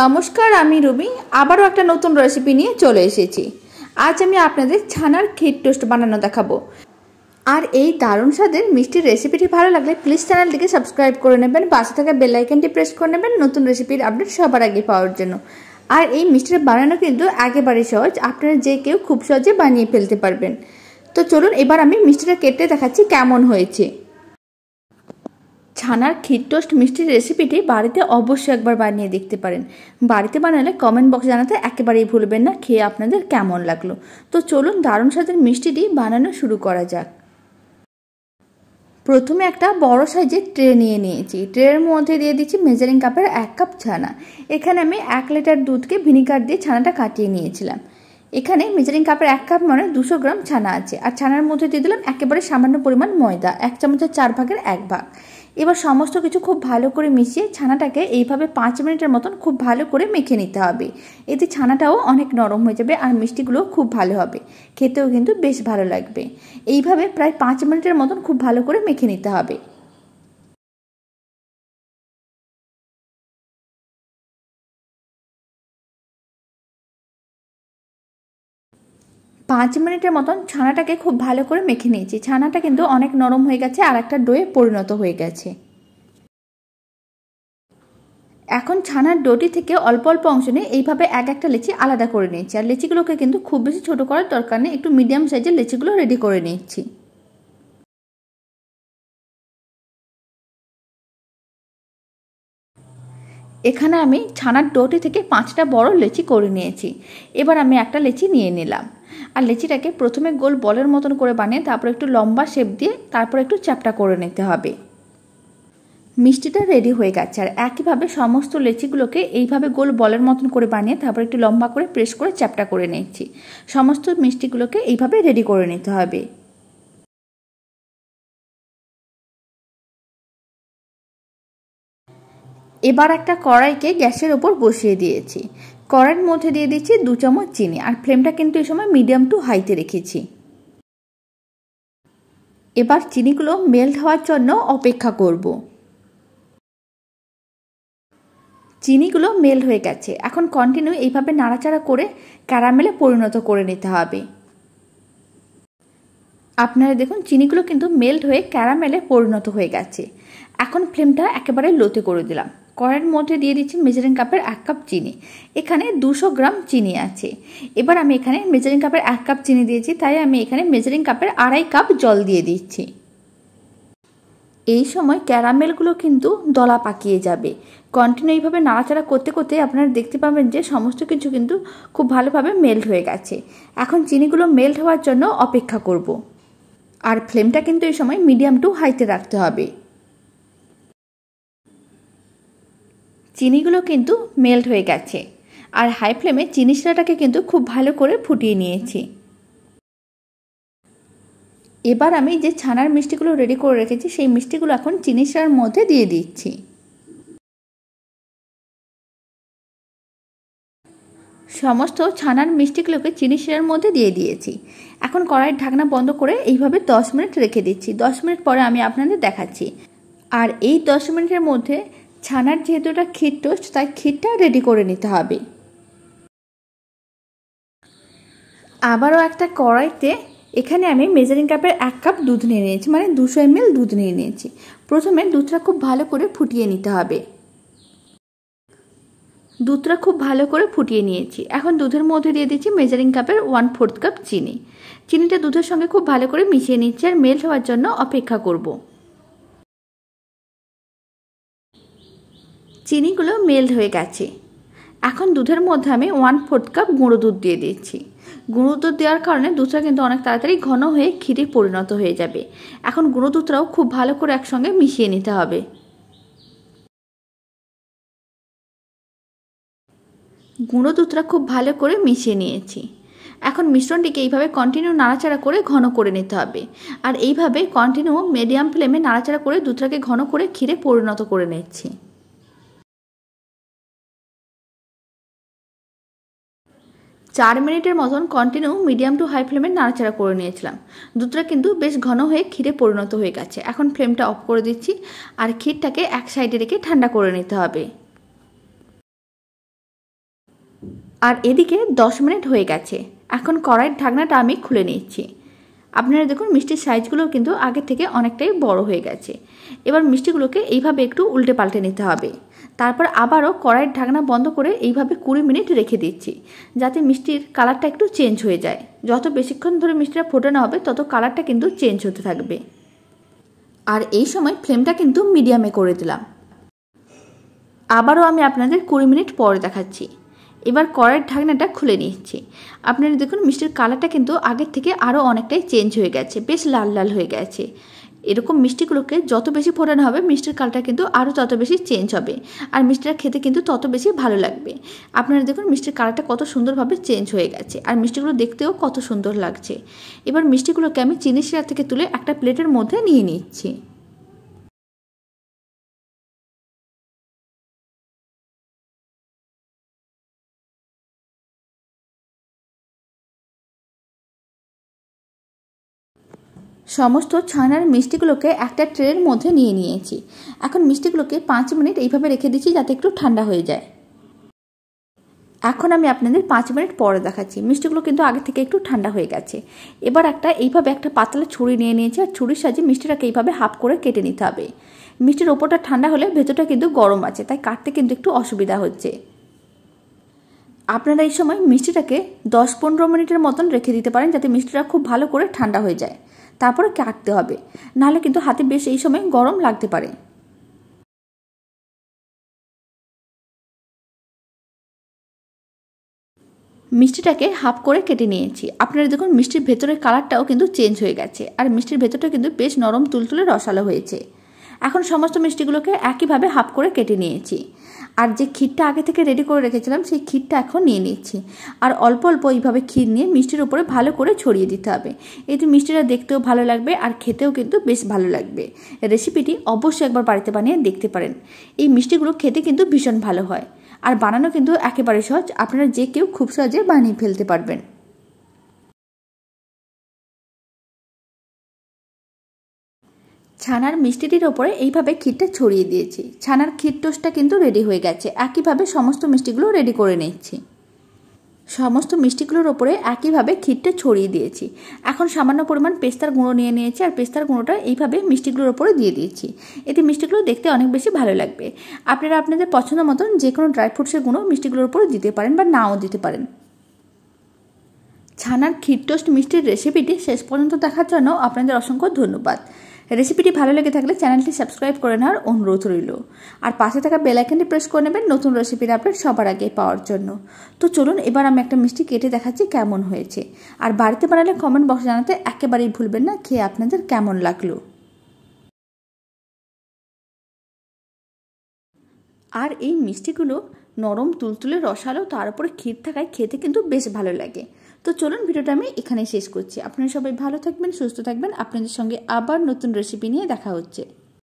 নমস্কার আমি রুবি আবারও একটা নতুন রেসিপি নিয়ে চলে এসেছি আজ আমি আপনাদের ছানার ক্ষীর টোস্ট বানানো দেখাবো আর এই দারুণ স্বাদের মিষ্টির রেসিপিটি ভালো লাগলে প্লিজ চ্যানেলটিকে সাবস্ক্রাইব করে নেবেন বাসা থাকা বেল প্রেস করে নেবেন নতুন রেসিপির আপডেট সবার আগে পাওয়ার জন্য আর এই মিষ্টিটা বানানো কিন্তু একেবারে সহজ আপনারা যে কেউ খুব সহজে বানিয়ে ফেলতে পারবেন তো চলুন এবার আমি মিষ্টিটা কেটে দেখাচ্ছি কেমন হয়েছে ছানার ক্ষীর টোস্ট মিষ্টির রেসিপিটি বাড়িতে অবশ্যই একবার বানিয়ে দেখতে পারেন বাড়িতে বানালে কমেন্ট বক্স জানাতে একেবারেই ভুলবেন না খেয়ে আপনাদের কেমন লাগলো তো চলুন দারুণ স্বাদের মিষ্টিটি বানানো শুরু করা যাক প্রথমে একটা বড় সাইজের ট্রে নিয়ে নিয়েছি ট্রের মধ্যে দিয়ে দিচ্ছি মেজারিং কাপের এক কাপ ছানা এখানে আমি এক লিটার দুধকে ভিনিগার দিয়ে ছানাটা কাটিয়ে নিয়েছিলাম এখানে মেজারিং কাপের এক কাপ মানে দুশো গ্রাম ছানা আছে আর ছানার মধ্যে দিয়ে দিলাম একেবারে সামান্য পরিমাণ ময়দা এক চামচের চার ভাগের এক ভাগ এবার সমস্ত কিছু খুব ভালো করে মিশিয়ে ছানাটাকে এইভাবে পাঁচ মিনিটের মতন খুব ভালো করে মেখে নিতে হবে এতে ছানাটাও অনেক নরম হয়ে যাবে আর মিষ্টিগুলোও খুব ভালো হবে খেতেও কিন্তু বেশ ভালো লাগবে এইভাবে প্রায় পাঁচ মিনিটের মতন খুব ভালো করে মেখে নিতে হবে পাঁচ মিনিটের মতন ছানাটাকে খুব ভালো করে মেখে নিয়েছি ছানাটা কিন্তু অনেক নরম হয়ে গেছে আর একটা ডোয়ে পরিণত হয়ে গেছে এখন ছানার ডোটি থেকে অল্প অল্প অংশ নিয়ে এইভাবে এক একটা লিচি আলাদা করে নিয়েছি আর লিচিগুলোকে কিন্তু খুব বেশি ছোট করার দরকার নেই একটু মিডিয়াম সাইজের লিচিগুলো রেডি করে নিচ্ছি এখানে আমি ছানার ডোটি থেকে পাঁচটা বড় লেচি করে নিয়েছি এবার আমি একটা লেচি নিয়ে নিলাম আর লেচিটাকে প্রথমে গোল বলের মতন করে বানিয়ে তারপর একটু লম্বা শেপ দিয়ে তারপর একটু চ্যাপটা করে নিতে হবে মিষ্টিটা রেডি হয়ে গেছে আর একইভাবে সমস্ত লেচিগুলোকে এইভাবে গোল বলের মতন করে বানিয়ে তারপর একটু লম্বা করে প্রেস করে চ্যাপটা করে নিচ্ছি সমস্ত মিষ্টিগুলোকে এইভাবে রেডি করে নিতে হবে এবার একটা কড়াইকে গ্যাসের ওপর বসিয়ে দিয়েছি কড়ার মধ্যে দিয়ে দিচ্ছি দু চামচ চিনি আর ফ্লেমটা কিন্তু এই সময় মিডিয়াম টু হাইতে রেখেছি এবার চিনিগুলো মেল্ট হওয়ার জন্য অপেক্ষা করব চিনিগুলো মেল্ট হয়ে গেছে এখন কন্টিনিউ এইভাবে নাড়াচাড়া করে ক্যারামেলে পরিণত করে নিতে হবে আপনারা দেখুন চিনিগুলো কিন্তু মেল্ট হয়ে ক্যারামেলে পরিণত হয়ে গেছে এখন ফ্লেমটা একেবারে লোতে করে দিলাম কড়াইয়ের মধ্যে দিয়ে দিচ্ছি মেজারিং কাপের এক কাপ চিনি এখানে দুশো গ্রাম চিনি আছে এবার আমি এখানে মেজারিং কাপের এক কাপ চিনি দিয়েছি তাই আমি এখানে মেজারিং কাপের আড়াই কাপ জল দিয়ে দিচ্ছি এই সময় ক্যারামেলগুলো কিন্তু দলা পাকিয়ে যাবে কন্টিনিউ এইভাবে নাড়াচাড়া করতে করতে আপনারা দেখতে পাবেন যে সমস্ত কিছু কিন্তু খুব ভালোভাবে মেল্ট হয়ে গেছে এখন চিনিগুলো মেল্ট হওয়ার জন্য অপেক্ষা করব। আর ফ্লেমটা কিন্তু এই সময় মিডিয়াম টু হাইতে রাখতে হবে চিনিগুলো কিন্তু মেল্ট হয়ে গেছে আর হাই ফ্লেমে চিনি শিরাটাকে কিন্তু খুব ভালো করে ফুটিয়ে নিয়েছি এবার আমি যে ছানার মিষ্টিগুলো রেডি করে রেখেছি সেই মিষ্টিগুলো এখন চিনি শিরার মধ্যে দিয়ে দিচ্ছি সমস্ত ছানার মিষ্টিগুলোকে চিনি শিরার মধ্যে দিয়ে দিয়েছি এখন কড়াইয়ের ঢাকনা বন্ধ করে এইভাবে 10 মিনিট রেখে দিচ্ছি 10 মিনিট পরে আমি আপনাদের দেখাচ্ছি আর এই 10 মিনিটের মধ্যে ছানার যেহেতু এটা ক্ষীর টোস্ট তাই ক্ষীরটা রেডি করে নিতে হবে আবারও একটা কড়াইতে এখানে আমি মেজারিং কাপের এক কাপ দুধ নিয়ে নিয়েছি মানে দুশো এমএল দুধ নিয়ে নিয়েছি প্রথমে দুধটা খুব ভালো করে ফুটিয়ে নিতে হবে দুধটা খুব ভালো করে ফুটিয়ে নিয়েছি এখন দুধের মধ্যে দিয়ে দিচ্ছি মেজারিং কাপের ওয়ান ফোর্থ কাপ চিনি চিনিটা দুধের সঙ্গে খুব ভালো করে মিশিয়ে নিচ্ছি আর মেল্ট হওয়ার জন্য অপেক্ষা করবো চিনিগুলো মেল্ট হয়ে গেছে এখন দুধের মধ্যে আমি ওয়ান ফোর্থ কাপ গুঁড়ো দুধ দিয়ে দিচ্ছি গুঁড়ো দুধ দেওয়ার কারণে দুধটা কিন্তু অনেক তাড়াতাড়ি ঘন হয়ে ক্ষীরে পরিণত হয়ে যাবে এখন গুঁড়ো দুধটাও খুব ভালো করে একসঙ্গে মিশিয়ে নিতে হবে গুঁড়ো দুধটা খুব ভালো করে মিশিয়ে নিয়েছি এখন মিশ্রণটিকে এইভাবে কন্টিনিউ নাড়াচাড়া করে ঘন করে নিতে হবে আর এইভাবে কন্টিনিউ মিডিয়াম ফ্লেমে নাড়াচাড়া করে দুধটাকে ঘন করে ক্ষীরে পরিণত করে নিচ্ছি চার মিনিটের মতন কন্টিনিউ মিডিয়াম টু হাই ফ্লেমে নাড়াচাড়া করে নিয়েছিলাম দুধটা কিন্তু বেশ ঘন হয়ে ক্ষীরে পরিণত হয়ে গেছে এখন ফ্লেমটা অফ করে দিচ্ছি আর ক্ষীরটাকে এক সাইডে রেখে ঠান্ডা করে নিতে হবে আর এদিকে 10 মিনিট হয়ে গেছে এখন কড়াইয়ের ঢাকনাটা আমি খুলে নিচ্ছি আপনারা দেখুন মিষ্টির সাইজগুলো কিন্তু আগে থেকে অনেকটাই বড় হয়ে গেছে এবার মিষ্টিগুলোকে এইভাবে একটু উল্টে পাল্টে নিতে হবে তারপর আবারও কড়াইয়ের ঢাকনা বন্ধ করে এইভাবে কুড়ি মিনিট রেখে দিচ্ছি যাতে মিষ্টির কালারটা একটু চেঞ্জ হয়ে যায় যত বেশিক্ষণ ধরে মিষ্টিটা ফোটানো হবে তত কালারটা কিন্তু চেঞ্জ হতে থাকবে আর এই সময় ফ্লেমটা কিন্তু মিডিয়ামে করে দিলাম আবারও আমি আপনাদের কুড়ি মিনিট পরে দেখাচ্ছি এবার কড়াইয়ের ঢাকনাটা খুলে নিচ্ছি আপনারা দেখুন মিষ্টির কালারটা কিন্তু আগের থেকে আরও অনেকটাই চেঞ্জ হয়ে গেছে বেশ লাল লাল হয়ে গেছে এরকম মিষ্টিগুলোকে যত বেশি ফোটানো হবে মিষ্টির কালারটা কিন্তু আরও তত বেশি চেঞ্জ হবে আর মিষ্টিটা খেতে কিন্তু তত বেশি ভালো লাগবে আপনারা দেখুন মিষ্টির কালারটা কত সুন্দরভাবে চেঞ্জ হয়ে গেছে আর মিষ্টিগুলো দেখতেও কত সুন্দর লাগছে এবার মিষ্টিগুলোকে আমি চিনি শিরা থেকে তুলে একটা প্লেটের মধ্যে নিয়ে নিচ্ছি সমস্ত ছানার মিষ্টিগুলোকে একটা ট্রের মধ্যে নিয়ে নিয়েছি এখন মিষ্টিগুলোকে পাঁচ মিনিট এইভাবে রেখে দিচ্ছি যাতে একটু ঠান্ডা হয়ে যায় এখন আমি আপনাদের পাঁচ মিনিট পরে দেখাচ্ছি মিষ্টিগুলো কিন্তু আগে থেকে একটু ঠান্ডা হয়ে গেছে এবার একটা এইভাবে একটা পাতলা ছুরি নিয়ে নিয়েছি আর ছুরির সাহায্যে মিষ্টিটাকে এইভাবে হাফ করে কেটে নিতে হবে মিষ্টির ওপরটা ঠান্ডা হলে ভেতরটা কিন্তু গরম আছে তাই কাটতে কিন্তু একটু অসুবিধা হচ্ছে আপনারা এই সময় মিষ্টিটাকে দশ পনেরো মিনিটের মতন রেখে দিতে পারেন যাতে মিষ্টিটা খুব ভালো করে ঠান্ডা হয়ে যায় তারপরে কাটতে হবে নাহলে কিন্তু হাতে বেশ এই সময় গরম লাগতে পারে মিষ্টিটাকে হাফ করে কেটে নিয়েছি আপনারা দেখুন মিষ্টির ভেতরের কালারটাও কিন্তু চেঞ্জ হয়ে গেছে আর মিষ্টির ভেতরটা কিন্তু বেশ নরম তুলতুলে রসালো হয়েছে এখন সমস্ত মিষ্টিগুলোকে একইভাবে হাফ করে কেটে নিয়েছি আর যে ক্ষীরটা আগে থেকে রেডি করে রেখেছিলাম সেই ক্ষীরটা এখন নিয়ে নিচ্ছি আর অল্প অল্প এইভাবে ক্ষীর নিয়ে মিষ্টির উপরে ভালো করে ছড়িয়ে দিতে হবে এতে মিষ্টিটা দেখতেও ভালো লাগবে আর খেতেও কিন্তু বেশ ভালো লাগবে রেসিপিটি অবশ্যই একবার বাড়িতে বানিয়ে দেখতে পারেন এই মিষ্টিগুলো খেতে কিন্তু ভীষণ ভালো হয় আর বানানো কিন্তু একেবারে সহজ আপনারা যে কেউ খুব সহজে বানিয়ে ফেলতে পারবেন ছানার মিষ্টিটির ওপরে এইভাবে ক্ষীরটা ছড়িয়ে দিয়েছি ছানার ক্ষীর টোস্টটা কিন্তু রেডি হয়ে গেছে একইভাবে সমস্ত মিষ্টিগুলো রেডি করে নিচ্ছি সমস্ত মিষ্টিগুলোর ওপরে একইভাবে ক্ষীরটা ছড়িয়ে দিয়েছি এখন সামান্য পরিমাণ পেস্তার গুঁড়ো নিয়ে নিয়েছি আর পেস্তার গুঁড়োটা এইভাবে মিষ্টিগুলোর ওপরে দিয়ে দিয়েছি এতে মিষ্টিগুলো দেখতে অনেক বেশি ভালো লাগবে আপনারা আপনাদের পছন্দ মতন যে কোনো ড্রাই ফ্রুটসের গুঁড়ো মিষ্টিগুলোর ওপরে দিতে পারেন বা নাও দিতে পারেন ছানার ক্ষীর টোস্ট মিষ্টির রেসিপিটি শেষ পর্যন্ত দেখার জন্য আপনাদের অসংখ্য ধন্যবাদ রেসিপিটি ভালো লেগে থাকলে চ্যানেলটি সাবস্ক্রাইব করে নেওয়ার অনুরোধ রইল আর পাশে থাকা বেলাইকানটি প্রেস করে নেবেন নতুন রেসিপির আপডেট সবার আগে পাওয়ার জন্য তো চলুন এবার আমি একটা মিষ্টি কেটে দেখাচ্ছি কেমন হয়েছে আর বাড়িতে বানালে কমেন্ট বক্সে জানাতে একেবারেই ভুলবেন না খেয়ে আপনাদের কেমন লাগলো আর এই মিষ্টিগুলো নরম তুলতুলে রসালো তার উপরে ক্ষীর থাকায় খেতে কিন্তু বেশ ভালো লাগে তো চলুন ভিডিওটা আমি এখানে শেষ করছি আপনারা সবাই ভালো থাকবেন সুস্থ থাকবেন আপনাদের সঙ্গে আবার নতুন রেসিপি নিয়ে দেখা হচ্ছে